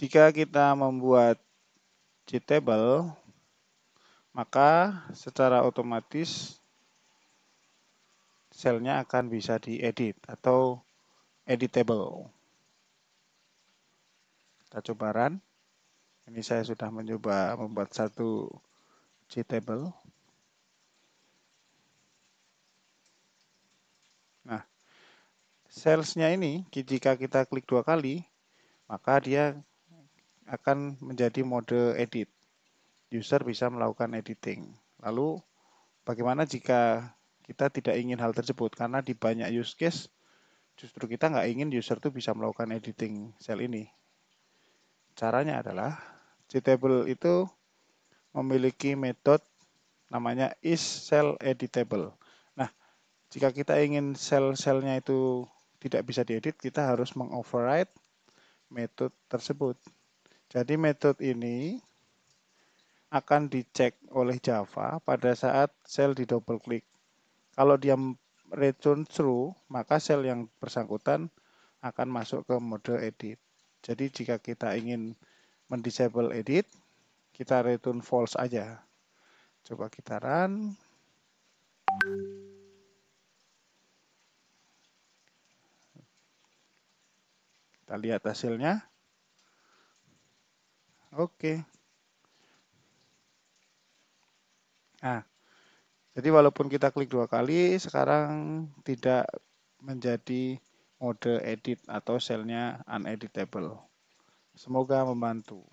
Jika kita membuat table, maka secara otomatis selnya akan bisa diedit atau editable. Kita coba run. Ini saya sudah mencoba membuat satu table. Nah, salesnya ini jika kita klik dua kali, maka dia akan menjadi mode edit. User bisa melakukan editing. Lalu bagaimana jika kita tidak ingin hal tersebut? Karena di banyak use case justru kita nggak ingin user itu bisa melakukan editing sel ini. Caranya adalah Gtable itu memiliki metode namanya is cell editable. Nah, jika kita ingin sel-selnya itu tidak bisa diedit, kita harus mengoverride metode tersebut. Jadi metode ini akan dicek oleh Java pada saat sel di double klik. Kalau dia return true, maka sel yang bersangkutan akan masuk ke mode edit. Jadi jika kita ingin mendisable edit, kita return false aja. Coba kita run. Kita lihat hasilnya. Oke. Nah, jadi walaupun kita klik dua kali, sekarang tidak menjadi mode edit atau selnya uneditable. Semoga membantu.